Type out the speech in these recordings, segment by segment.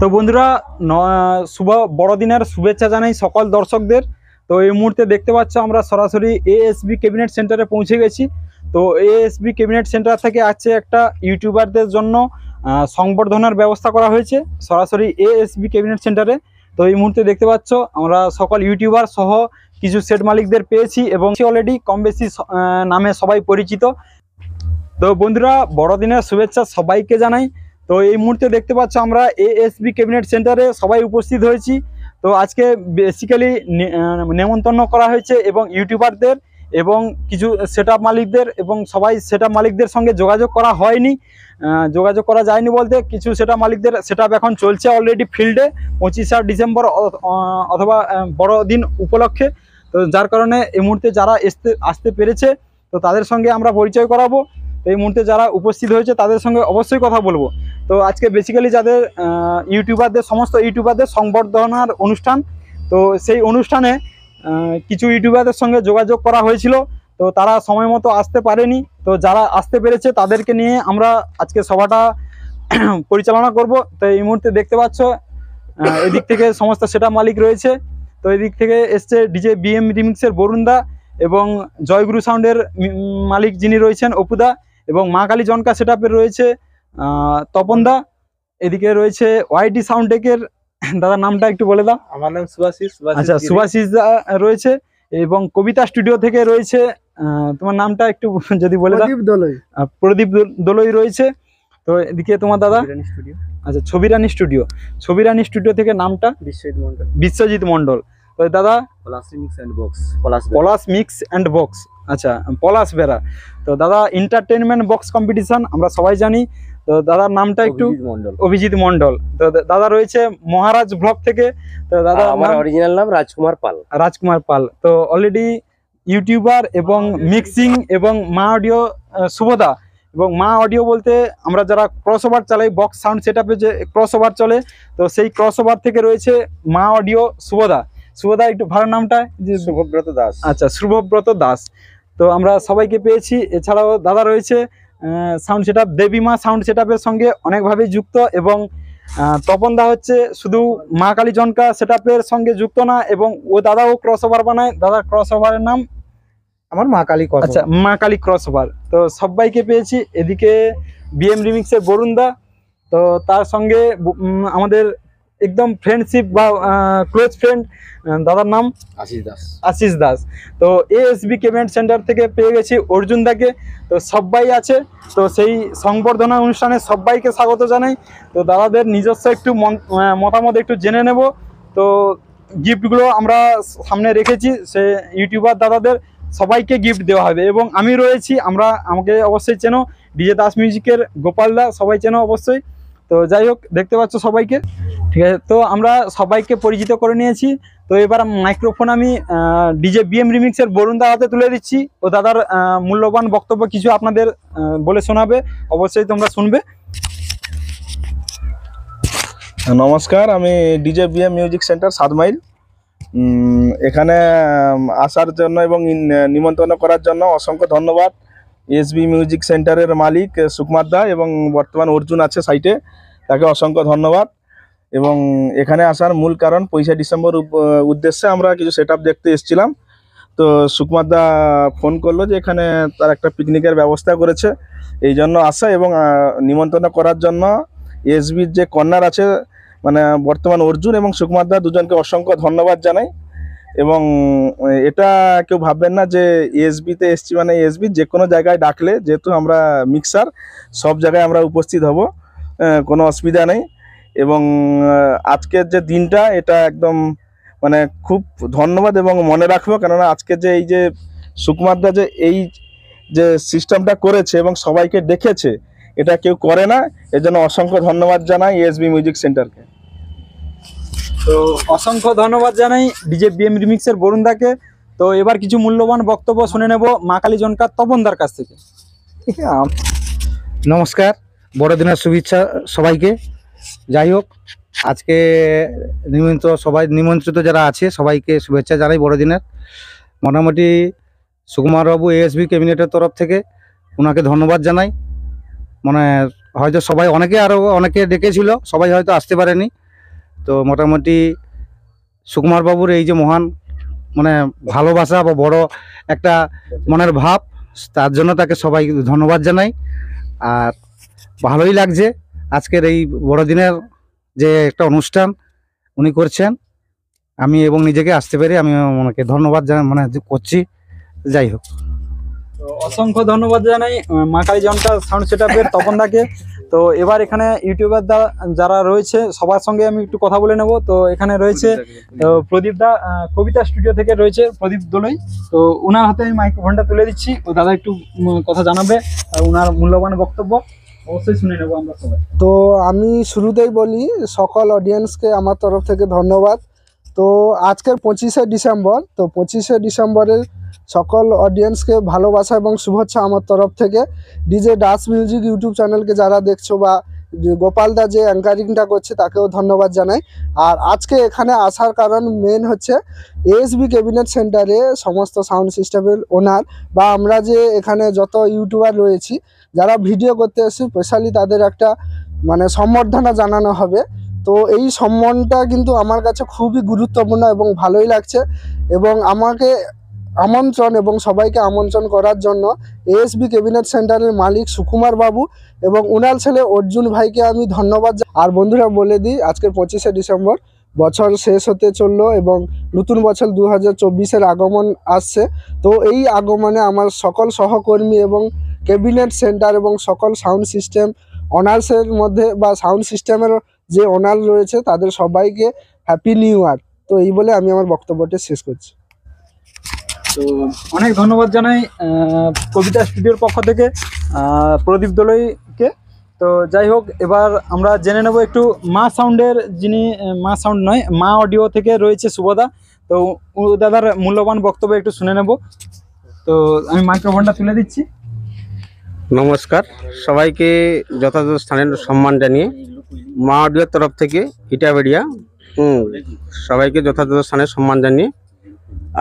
তো বন্ধুরা শুভ বড়দিনের শুভেচ্ছা জানাই সকল দর্শকদের তো এই মুহূর্তে দেখতে পাচ্ছ আমরা সরাসরি এএসবি ক্যাবিনেট সেন্টারে পৌঁছে গেছি তো এএসবি ক্যাবিনেট সেন্টার থেকে আছে একটা ইউটিউবারদের জন্য সংবর্ধনার ব্যবস্থা করা হয়েছে সরাসরি এএসবি ক্যাবিনেট সেন্টারে তো এই মুহূর্তে দেখতে পাচ্ছ আমরা সকল ইউটিউবার সহ কিছু সেট মালিকদের পেয়েছি এবং অলরেডি কম বেশি নামে সবাই পরিচিত তো বন্ধুরা বড়দিনের শুভেচ্ছা সবাইকে জানাই তো এই মুহূর্তে দেখতে পাচ্ছ আমরা এএসবি ক্যাবিনেট সেন্টারে সবাই উপস্থিত হয়েছি তো আজকে বেসিক্যালি নেমন্তন্ন করা হয়েছে এবং ইউটিউবারদের এবং কিছু সেট মালিকদের এবং সবাই সেট মালিকদের সঙ্গে যোগাযোগ করা হয়নি যোগাযোগ করা যায়নি বলতে কিছু সেট মালিকদের সেট এখন চলছে অলরেডি ফিল্ডে পঁচিশা ডিসেম্বর অথবা বড় দিন উপলক্ষে তো যার কারণে এই মুহূর্তে যারা আসতে আসতে পেরেছে তো তাদের সঙ্গে আমরা পরিচয় করাবো এই মুহূর্তে যারা উপস্থিত হয়েছে তাদের সঙ্গে অবশ্যই কথা বলবো তো আজকে বেসিক্যালি যাদের ইউটিউবারদের সমস্ত ইউটিউবারদের সংবর্ধনার অনুষ্ঠান তো সেই অনুষ্ঠানে কিছু ইউটিউবারদের সঙ্গে যোগাযোগ করা হয়েছিল তো তারা সময় মতো আসতে পারেনি তো যারা আসতে পেরেছে তাদেরকে নিয়ে আমরা আজকে সভাটা পরিচালনা করব তো এই মুহূর্তে দেখতে পাচ্ছ এদিক থেকে সমস্ত সেটা মালিক রয়েছে তো এদিক থেকে এসছে ডিজে বিএম রিমিক্সের বরুণদা এবং জয়গুরু সাউন্ডের মালিক যিনি রয়েছেন অপুদা এবং মা কালী জনকা সেট রয়েছে তপনদা এদিকে রয়েছে ওয়াইটি সাউন্ড টেকের দাদা নামটা একটু বলে দাও আমার নাম সুভাষিস আচ্ছা সুভাশিস রয়েছে এবং কবিতা স্টুডিও থেকে রয়েছে তোমার নামটা একটু যদি বলে দাও প্রদীপ দোলই রয়েছে তো এদিকে তোমার দাদা আচ্ছা ছবিরানী স্টুডিও ছবিরানী স্টুডিও থেকে নামটা বিশ্বজিৎ মন্ডল বিশ্বজিৎ মন্ডল তো দাদা Palash mix and box Palash mix and box আচ্ছা পলাশ বেড়া তো দাদা এন্টারটেনমেন্ট বক্স কম্পিটিশন আমরা সবাই জানি তো দাদার নামটা একটু অভিজিৎ মন্ডল তো দাদা রয়েছে মহারাজ ব্লক থেকে তো দাদা আমার অরিজিনাল নাম রাজকুমার পাল রাজকুমার পাল তো অলরেডি ইউটিউবার এবং মিক্সিং এবং মা অডিও শুভদা এবং মা অডিও বলতে আমরা যারা ক্রস ওভার চালাই বক্স সাউন্ড সেট যে ক্রস ওভার চলে তো সেই ক্রস ওভার থেকে রয়েছে মা অডিও শুভদা শুভদা একটু ভালো নামটা শুভব্রত দাস আচ্ছা শুভব্রত দাস তো আমরা সবাইকে পেয়েছি এছাড়াও দাদা রয়েছে sound set up Debima sound set সঙ্গে অনেকভাবে যুক্ত এবং তপন দা হচ্ছে শুধু মা কালী জনকা সেট সঙ্গে যুক্ত না এবং ও দাদাও ক্রস ওভার বানায় দাদার ক্রস ওভারের নাম আমার মা কালী আচ্ছা মা কালী ক্রস ওভার তো সবাইকে পেয়েছি এদিকে বিএম রিমিক্সের বরুণ দা তো তার সঙ্গে আমাদের একদম ফ্রেন্ডশিপ বা ক্লোজ ফ্রেন্ড দাদার নাম আশিস দাস আশিস দাস তো এএসবি পেমেন্ট সেন্টার থেকে পেয়ে গেছি অর্জুন দাকে তো সবাই আছে তো সেই সংবর্ধনা অনুষ্ঠানে সবাইকে স্বাগত জানাই তো দাদাদের নিজস্ব একটু মতামত একটু জেনে নেব তো গিফটগুলো আমরা সামনে রেখেছি সে ইউটিউবার দাদাদের সবাইকে গিফট দেওয়া হবে এবং আমি রয়েছি আমরা আমাকে অবশ্যই চেনো ডিজে দাস মিউজিকের গোপালদা সবাই চেনো অবশ্যই তো যাই হোক দেখতে পাচ্ছ সবাইকে ঠিক আছে তো আমরা সবাইকে পরিচিত করে নিয়েছি তো এবার মাইক্রোফোন আমি ডিজে বিএম রিমিক্সের বরুণ দাদাতে তুলে দিচ্ছি ও দাদার মূল্যবান বক্তব্য কিছু আপনাদের বলে শোনাবে অবশ্যই তোমরা শুনবে নমস্কার আমি ডিজে বিএম মিউজিক সেন্টার সাত মাইল এখানে আসার জন্য এবং নিমন্ত্রণ করার জন্য অসংখ্য ধন্যবাদ এসবি মিউজিক সেন্টারের মালিক সুকুমার দা এবং বর্তমান অর্জুন আছে সাইটে তাকে অসংখ্য ধন্যবাদ এবং এখানে আসার মূল কারণ পয়সা ডিসেম্বর উদ্দেশ্যে আমরা কিছু সেট দেখতে এসেছিলাম তো সুকুমার দা ফোন করলো যে এখানে তার একটা পিকনিকের ব্যবস্থা করেছে এই জন্য আসা এবং নিমন্ত্রণ করার জন্য এসবির যে কর্নার আছে মানে বর্তমান অর্জুন এবং সুকুমার দা দুজনকে অসংখ্য ধন্যবাদ জানাই এবং এটা কেউ ভাববেন না যে ইএসবিতে এসছি মানে ইএসবি যে কোনো জায়গায় ডাকলে যেহেতু আমরা মিক্সার সব জায়গায় আমরা উপস্থিত হব কোনো অসুবিধা নেই এবং আজকের যে দিনটা এটা একদম মানে খুব ধন্যবাদ এবং মনে রাখবো কেননা আজকে যে এই যে সুকুমারদা যে এই যে সিস্টেমটা করেছে এবং সবাইকে ডেকেছে এটা কেউ করে না এজন্য অসংখ্য ধন্যবাদ জানাই এসবি মিউজিক সেন্টারকে তো অসংখ্য ধন্যবাদ জানাই ডিজে বিএম রিমিক্সের বরুণদাকে তো এবার কিছু মূল্যবান বক্তব্য শুনে নেব মা কালী জনকার তপনদার কাছ থেকে নমস্কার বড়দিনের শুভেচ্ছা সবাইকে যাই হোক আজকে নিমন্ত্রিত সবাই নিমন্ত্রিত যারা আছে সবাইকে শুভেচ্ছা জানাই বড়দিনের মোটামুটি সুকুমারবাবু এএসবি ক্যাবিনেটের তরফ থেকে ওনাকে ধন্যবাদ জানাই মানে হয়তো সবাই অনেকে আরও অনেকে ডেকেছিল সবাই হয়তো আসতে পারেনি তো মোটামুটি সুকুমারবাবুর এই যে মহান মানে ভালোবাসা বা বড় একটা মনের ভাব তার জন্য তাকে সবাই ধন্যবাদ জানাই আর ভালোই লাগছে আজকের এই বড়দিনের যে একটা অনুষ্ঠান উনি করছেন আমি এবং নিজেকে আসতে পেরে আমি ওনাকে ধন্যবাদ জানাই মানে করছি যাই হোক অসংখ্য ধন্যবাদ জানাই মাকাই জনতা সাউন্ড সেট আপের তপন দাকে তো এবার এখানে ইউটিউবার যারা রয়েছে সবার সঙ্গে আমি একটু কথা বলে নেব তো এখানে রয়েছে প্রদীপ দা কবিতা স্টুডিও থেকে রয়েছে প্রদীপ দোলই তো ওনার হাতে আমি মাইক্রোফোনটা তুলে দিচ্ছি ও দাদা একটু কথা জানাবে আর ওনার মূল্যবান বক্তব্য অবশ্যই শুনে তো আমি শুরুতেই বলি সকল অডিয়েন্সকে আমার তরফ থেকে ধন্যবাদ তো আজকের পঁচিশে ডিসেম্বর তো পঁচিশে ডিসেম্বরের সকল অডিয়েন্সকে ভালোবাসা এবং শুভেচ্ছা আমার তরফ থেকে ডিজে ডাস মিউজিক ইউটিউব চ্যানেলকে যারা দেখছো বা গোপালদা যে অ্যাঙ্কারিংটা করছে তাকেও ধন্যবাদ জানাই আর আজকে এখানে আসার কারণ মেন হচ্ছে এএসবি ক্যাবিনেট সেন্টারে সমস্ত সাউন্ড সিস্টেমের ওনার বা আমরা যে এখানে যত ইউটিউবার রয়েছি যারা ভিডিও করতে এসেছি স্পেশালি তাদের একটা মানে সম্বর্ধনা জানানো হবে তো এই সম্মানটা কিন্তু আমার কাছে খুবই গুরুত্বপূর্ণ এবং ভালোই লাগছে এবং আমাকে আমন্ত্রণ এবং সবাইকে আমন্ত্রণ করার জন্য এএসবি ক্যাবিনেট সেন্টারের মালিক সুকুমার বাবু এবং উনার ছেলে অর্জুন ভাইকে আমি ধন্যবাদ আর বন্ধুরা বলে দিই আজকের পঁচিশে ডিসেম্বর বছর শেষ হতে চলল এবং নতুন বছর দু হাজার আগমন আসছে তো এই আগমনে আমার সকল সহকর্মী এবং ক্যাবিনেট সেন্টার এবং সকল সাউন্ড সিস্টেম অনার্সের মধ্যে বা সাউন্ড সিস্টেমের যে অনার রয়েছে তাদের সবাইকে হ্যাপি নিউ ইয়ার তো এই বলে আমি আমার বক্তব্যটি শেষ করছি তো অনেক ধন্যবাদ জানাই কবিতা স্টুডিওর পক্ষ থেকে প্রদীপ দোলইকে তো যাই হোক এবার আমরা জেনে নেব একটু মা সাউন্ডের যিনি মা সাউন্ড নয় মা অডিও থেকে রয়েছে সুভদা তো দাদার মূল্যবান বক্তব্য একটু শুনে নেব তো আমি মাইক্রোফোনটা তুলে দিচ্ছি নমস্কার সবাইকে যথাযথ স্থানের সম্মান জানিয়ে মা অডিওর তরফ থেকে হুম সবাইকে যথাযথ স্থানের সম্মান জানিয়ে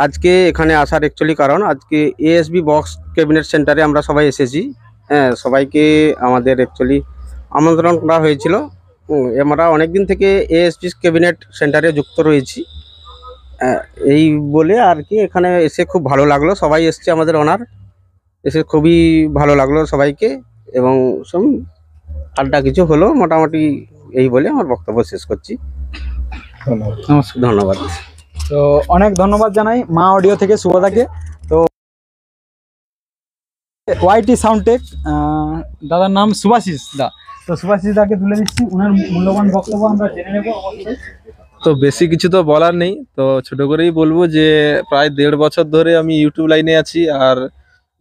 আজকে এখানে আসার অ্যাকচুয়ালি কারণ আজকে এএসবি বক্স ক্যাবিনেট সেন্টারে আমরা সবাই এসেছি হ্যাঁ সবাইকে আমাদের অ্যাকচুয়ালি আমন্ত্রণ করা হয়েছিল আমরা অনেক দিন থেকে এএসপি ক্যাবিনেট সেন্টারে যুক্ত রয়েছি হ্যাঁ, এই বলে আর কি এখানে এসে খুব ভালো লাগলো সবাই এসছে আমাদের ওনার এসে খুবই ভালো লাগলো সবাইকে এবং সব আড্ডা কিছু হলো মোটামুটি এই বলে আমার বক্তব্য শেষ করছি ধন্যবাদ তো অনেক ধন্যবাদ জানাই মা অডিও থেকে সুভাদাকে তো ওয়াইটি সাউন্ডটেক দাদার নাম সুভাশিস দা তো সুভাশিস দাকে তুলে দিচ্ছি ওনার মূল্যবান বক্তব্য আমরা জেনে নেব তো বেশি কিছু তো বলার নেই তো ছোট করেই বলবো যে প্রায় দেড় বছর ধরে আমি ইউটিউব লাইনে আছি আর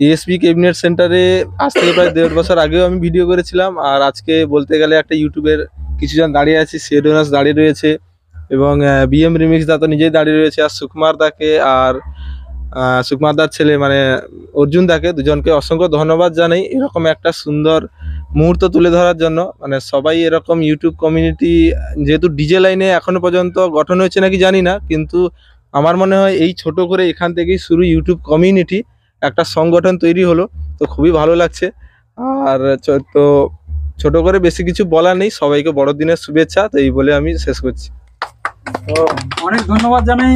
ইএসপি ক্যাবিনেট সেন্টারে আজ থেকে প্রায় দেড় বছর আগেও আমি ভিডিও করেছিলাম আর আজকে বলতে গেলে একটা ইউটিউবের কিছুজন দাঁড়িয়ে আছি সেডোনাস দাঁড়িয়ে রয়েছে এবং বিএম রিমিক্স দা তো নিজেই দাঁড়িয়ে রয়েছে আর সুকুমার দাকে আর সুকুমার দার ছেলে মানে অর্জুন দাকে দুজনকে অসংখ্য ধন্যবাদ জানাই এরকম একটা সুন্দর মুহূর্ত তুলে ধরার জন্য মানে সবাই এরকম ইউটিউব কমিউনিটি যেহেতু ডিজে লাইনে এখনও পর্যন্ত গঠন হয়েছে নাকি জানি না কিন্তু আমার মনে হয় এই ছোট করে এখান থেকেই শুরু ইউটিউব কমিউনিটি একটা সংগঠন তৈরি হলো তো খুবই ভালো লাগছে আর তো ছোট করে বেশি কিছু বলার নেই সবাইকে বড়দিনের শুভেচ্ছা তো এই বলে আমি শেষ করছি তো অনেক ধন্যবাদ জানাই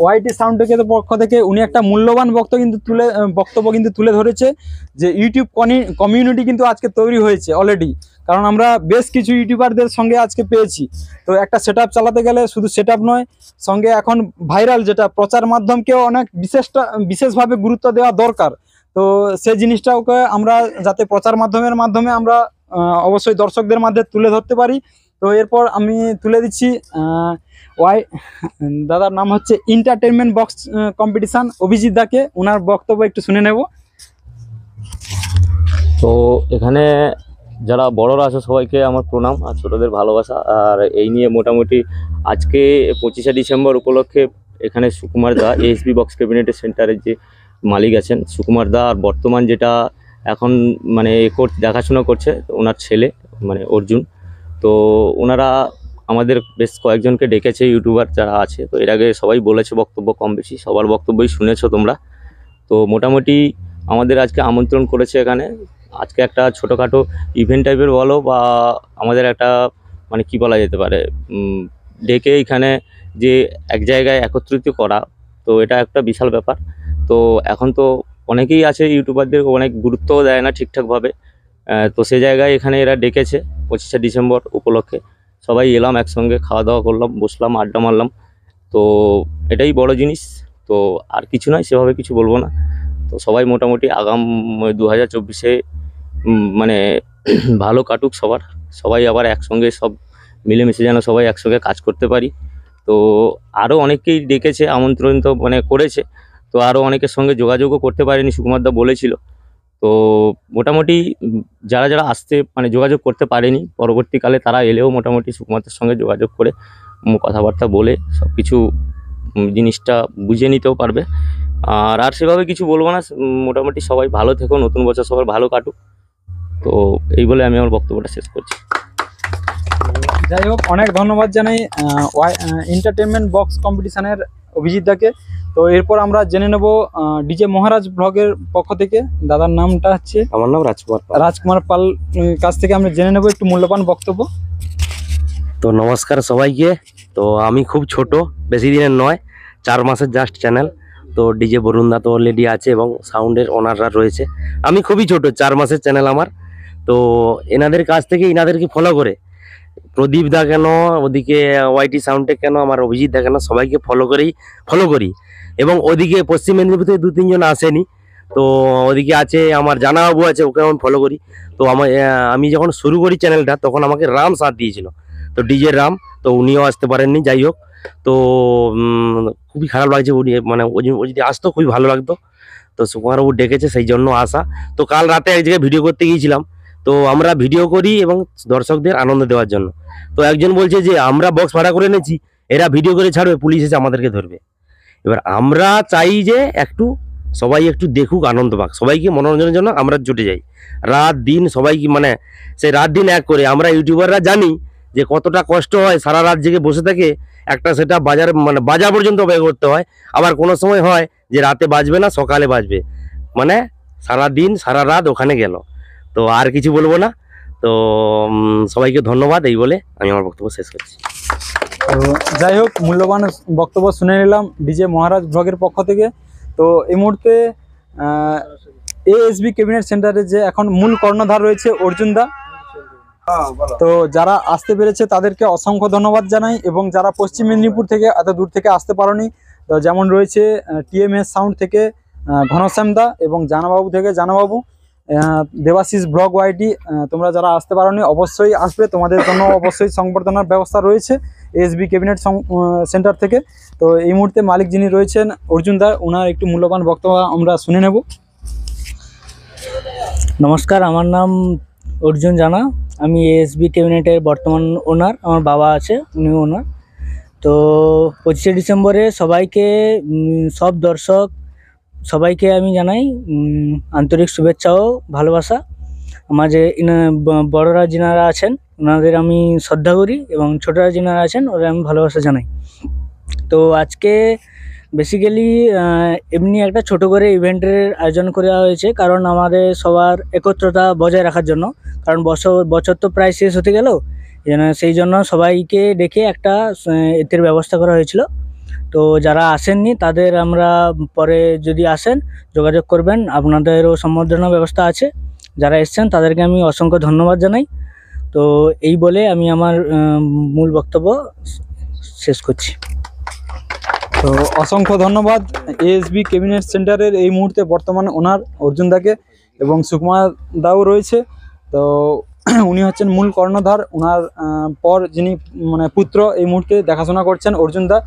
ওয়াইটি সাউন্ডের পক্ষ থেকে উনি একটা মূল্যবান বক্তব্য কিন্তু তুলে বক্তব্য কিন্তু তুলে ধরেছে যে ইউটিউব কমিউনিটি কিন্তু আজকে তৈরি হয়েছে অলরেডি কারণ আমরা বেশ কিছু ইউটিউবারদের সঙ্গে আজকে পেয়েছি তো একটা সেট চালাতে গেলে শুধু সেট নয় সঙ্গে এখন ভাইরাল যেটা প্রচার মাধ্যমকেও অনেক বিশেষটা বিশেষভাবে গুরুত্ব দেওয়া দরকার তো সেই জিনিসটাওকে আমরা যাতে প্রচার মাধ্যমের মাধ্যমে আমরা অবশ্যই দর্শকদের মাধ্যমে তুলে ধরতে পারি তো এরপর আমি তুলে দিচ্ছি ওয়াই দাদার নাম হচ্ছে এন্টারটেনমেন্ট বক্স কম্পিটিশান অভিজিৎ দাকে ওনার বক্তব্য একটু শুনে নেব তো এখানে যারা বড়রা আছে সবাইকে আমার প্রণাম আর ছোটোদের ভালোবাসা আর এই নিয়ে মোটামুটি আজকে পঁচিশে ডিসেম্বর উপলক্ষে এখানে সুকুমার দা এএসবি বক্স ক্যাবিনেটের সেন্টারের যে মালিক আছেন সুকুমার দা আর বর্তমান যেটা এখন মানে এ দেখাশোনা করছে ওনার ছেলে মানে অর্জুন তো ওনারা আমাদের বেশ কয়েকজনকে ডেকেছে ইউটিউবার যারা আছে তো এর আগে সবাই বলেছে বক্তব্য কম বেশি সবার বক্তব্যই শুনেছ তোমরা তো মোটামুটি আমাদের আজকে আমন্ত্রণ করেছে এখানে আজকে একটা ছোটোখাটো ইভেন্ট টাইপের বলো বা আমাদের একটা মানে কি বলা যেতে পারে ডেকে এখানে যে এক জায়গায় একত্রিত করা তো এটা একটা বিশাল ব্যাপার তো এখন তো অনেকেই আছে ইউটিউবারদের অনেক গুরুত্বও দেয় না ঠিকঠাকভাবে তো সে জায়গায় এখানে এরা ডেকেছে পঁচিশে ডিসেম্বর উপলক্ষে সবাই এলাম একসঙ্গে খাওয়া দাওয়া করলাম বসলাম আড্ডা মারলাম তো এটাই বড় জিনিস তো আর কিছু নয় সেভাবে কিছু বলবো না তো সবাই মোটামুটি আগাম দু হাজার চব্বিশে মানে ভালো কাটুক সবার সবাই আবার একসঙ্গে সব মিলেমিশে যেন সবাই একসঙ্গে কাজ করতে পারি তো আরও অনেকেই ডেকেছে আমন্ত্রণ তো মানে করেছে তো আরও অনেকের সঙ্গে যোগাযোগও করতে পারেনি সুকুমারদা বলেছিল তো মোটামুটি যারা যারা আসতে মানে যোগাযোগ করতে পারেনি পরবর্তীকালে তারা এলেও মোটামুটি সুকুমারদের সঙ্গে যোগাযোগ করে কথাবার্তা বলে সব কিছু জিনিসটা বুঝে নিতেও পারবে আর আর সেভাবে কিছু বলবো না মোটামুটি সবাই ভালো থেকো নতুন বছর সবার ভালো কাটুক তো এই বলে আমি আমার বক্তব্যটা শেষ করছি যাই হোক অনেক ধন্যবাদ জানাই এন্টারটেনমেন্ট বক্স কম্পিটিশানের অভিজিৎ দাকে তো এরপর আমরা জেনে নেব ডিজে মহারাজ ব্লগের পক্ষ থেকে দাদার নামটা হচ্ছে আমার নাম রাজকুমার রাজকুমার পাল কাছ থেকে আমরা জেনে নেব একটু মূল্যবান বক্তব্য তো নমস্কার সবাইকে তো আমি খুব ছোট বেশি দিনের নয় চার মাসের জাস্ট চ্যানেল তো ডিজে বরুণদা তো অলরেডি আছে এবং সাউন্ডের ওনাররা রয়েছে আমি খুবই ছোট চার মাসের চ্যানেল আমার তো এনাদের কাছ থেকে এনাদেরকে ফলো করে প্রদীপ দা কেন ওদিকে ওয়াইটি সাউন্ডে কেন আমার অভিজিৎ দা কেন সবাইকে ফলো করেই ফলো করি এবং ওদিকে পশ্চিম মেদিনীপুর থেকে দু তিনজন আসেনি তো ওদিকে আছে আমার জানা বাবু আছে ওকে আমি ফলো করি তো আমার আমি যখন শুরু করি চ্যানেলটা তখন আমাকে রাম সাথ দিয়েছিল তো ডিজে রাম তো উনিও আসতে পারেননি যাই হোক তো খুবই খারাপ লাগছে উনি মানে ও যদি আসতো খুবই ভালো লাগতো তো সুকুমারবাবু ডেকেছে সেই জন্য আসা তো কাল রাতে এক জায়গায় ভিডিও করতে গিয়েছিলাম তো আমরা ভিডিও করি এবং দর্শকদের আনন্দ দেওয়ার জন্য তো একজন বলছে যে আমরা বক্স ভাড়া করে এনেছি এরা ভিডিও করে ছাড়বে পুলিশ এসে আমাদেরকে ধরবে এবার আমরা চাই যে একটু সবাই একটু দেখুক আনন্দ পাক সবাইকে মনোরঞ্জনের জন্য আমরা জুটে যাই রাত দিন সবাইকে মানে সেই রাত দিন এক করে আমরা ইউটিউবাররা জানি যে কতটা কষ্ট হয় সারা রাত জেগে বসে থাকে একটা সেটা বাজার মানে বাজার পর্যন্ত ব্যয় করতে হয় আবার কোনো সময় হয় যে রাতে বাজবে না সকালে বাজবে মানে সারা দিন সারা রাত ওখানে গেল তো আর কিছু বলবো না তো সবাইকে ধন্যবাদ এই বলে আমি আমার বক্তব্য শেষ করছি তো যাই হোক মূল্যবান বক্তব্য শুনে নিলাম ডিজে মহারাজ ব্লগের পক্ষ থেকে তো এই মুহূর্তে এএসবি ক্যাবিনেট সেন্টারে যে এখন মূল কর্ণধার রয়েছে অর্জুনদা হ্যাঁ, তো যারা আসতে পেরেছে তাদেরকে অসংখ্য ধন্যবাদ জানাই এবং যারা পশ্চিম মেদিনীপুর থেকে এত দূর থেকে আসতে পারি তো যেমন রয়েছে টিএমএস সাউন্ড থেকে ঘনশ্যামদা এবং জানাবাবু থেকে জানাবাবু দেবাশিস ব্লগ ওয়াইটি তোমরা যারা আসতে পারি অবশ্যই আসবে তোমাদের জন্য অবশ্যই সংবর্ধনার ব্যবস্থা রয়েছে এসবি ক্যাবিনেট সেন্টার থেকে তো এই মুহূর্তে মালিক যিনি রয়েছেন অর্জুন দা ওনার একটু মূল্যবান বক্তব্য আমরা শুনে নেব নমস্কার আমার নাম অর্জুন জানা আমি এসবি ক্যাবিনেটের বর্তমান ওনার আমার বাবা আছে উনিও ওনার তো পঁচিশে ডিসেম্বরে সবাইকে সব দর্শক সবাইকে আমি জানাই আন্তরিক শুভেচ্ছা ও ভালোবাসা আমার যে বড়রা যিনারা আছেন ওনাদের আমি শ্রদ্ধা করি এবং ছোটরা যিনারা আছেন ওদের আমি ভালোবাসা জানাই তো আজকে বেসিক্যালি এমনি একটা ছোট করে ইভেন্টের আয়োজন করা হয়েছে কারণ আমাদের সবার একত্রতা বজায় রাখার জন্য কারণ বছর বছর তো প্রায় শেষ হতে গেল সেই জন্য সবাইকে ডেকে একটা এতের ব্যবস্থা করা হয়েছিল তো যারা আসেননি তাদের আমরা পরে যদি আসেন যোগাযোগ করবেন আপনাদেরও সম্বর্ধনা ব্যবস্থা আছে যারা এসছেন তাদেরকে আমি অসংখ্য ধন্যবাদ জানাই তো এই বলে আমি আমার মূল বক্তব্য শেষ করছি তো অসংখ্য ধন্যবাদ এএসবি ক্যাবিনেট সেন্টারের এই মুহূর্তে বর্তমান ওনার অর্জুন দাকে এবং সুকুমার দাও রয়েছে তো উনি হচ্ছেন মূল কর্ণধার ওনার পর যিনি মানে পুত্র এই মুহূর্তে দেখাশোনা করছেন অর্জুন দা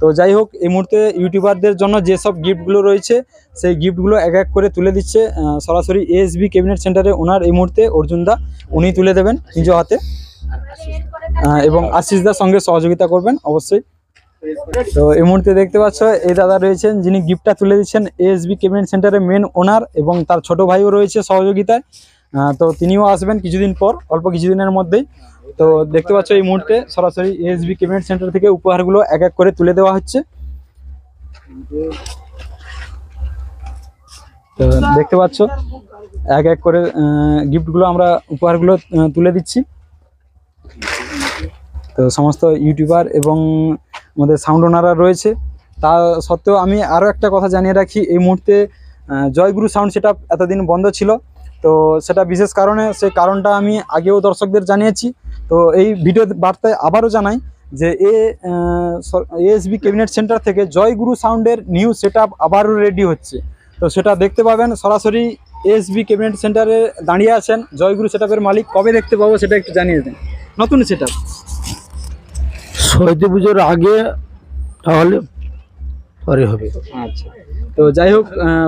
তো যাই হোক এই মুহূর্তে ইউটিউবারদের জন্য যেসব গিফটগুলো রয়েছে সেই গিফটগুলো এক এক করে তুলে দিচ্ছে সরাসরি এএসবি ক্যাবিনেট সেন্টারে ওনার এই মুহূর্তে অর্জুন দা উনি তুলে দেবেন নিজ হাতে এবং আশিস দার সঙ্গে সহযোগিতা করবেন অবশ্যই তো এই মুহূর্তে দেখতে পাচ্ছ এই দাদা রয়েছেন যিনি গিফটটা তুলে দিচ্ছেন এএসবি ক্যাবিনেট সেন্টারের মেন ওনার এবং তার ছোট ভাইও রয়েছে সহযোগিতায় তো তিনিও আসবেন কিছুদিন পর অল্প কিছুদিনের মধ্যেই তো দেখতে পাচ্ছ এই মুহূর্তে সরাসরি এসবি কেবিনেট সেন্টার থেকে উপহারগুলো এক এক করে তুলে দেওয়া হচ্ছে তো দেখতে পাচ্ছ এক এক করে গিফটগুলো আমরা উপহারগুলো তুলে দিচ্ছি তো সমস্ত ইউটিউবার এবং আমাদের সাউন্ড ওনাররা রয়েছে তা সত্ত্বেও আমি আরও একটা কথা জানিয়ে রাখি এই মুহূর্তে জয়গুরু সাউন্ড সেট আপ এতদিন বন্ধ ছিল তো সেটা বিশেষ কারণে সেই কারণটা আমি আগেও দর্শকদের জানিয়েছি তো এই ভিডিও বার্তায় আবারও জানাই যে এ এএসবি ক্যাবিনেট সেন্টার থেকে জয়গুরু সাউন্ডের নিউ সেট আবারও রেডি হচ্ছে তো সেটা দেখতে পাবেন সরাসরি এসবি ক্যাবিনেট সেন্টারে দাঁড়িয়ে আছেন জয়গুরু সেট মালিক কবে দেখতে পাবো সেটা একটু জানিয়ে দেন নতুন সেট আপ সরস্বতী পুজোর আগে তাহলে পরে হবে আচ্ছা তো যাই হোক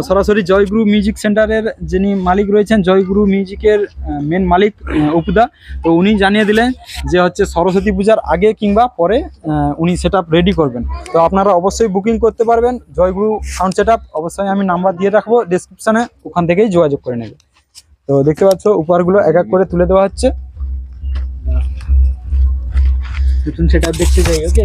সরাসরি জয়গুরু মিউজিক সেন্টারের যিনি মালিক রয়েছেন জয়গুরু মিউজিকের মেন মালিক অপুদা তো উনি জানিয়ে দিলেন যে হচ্ছে সরস্বতী পূজার আগে কিংবা পরে উনি সেট রেডি করবেন তো আপনারা অবশ্যই বুকিং করতে পারবেন জয়গুরু সাউন্ড সেট অবশ্যই আমি নাম্বার দিয়ে রাখবো ডিসক্রিপশানে ওখান থেকেই যোগাযোগ করে নেবে তো দেখতে পাচ্ছ উপহারগুলো এক এক করে তুলে দেওয়া হচ্ছে নতুন সেট দেখতে যাই ওকে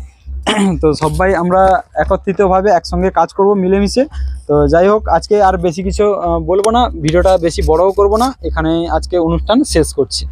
তো সবাই আমরা একত্রিতভাবে একসঙ্গে কাজ করব মিলেমিশে তো যাই হোক আজকে আর বেশি কিছু বলবো না ভিডিওটা বেশি বড়ও করব না এখানে আজকে অনুষ্ঠান শেষ করছি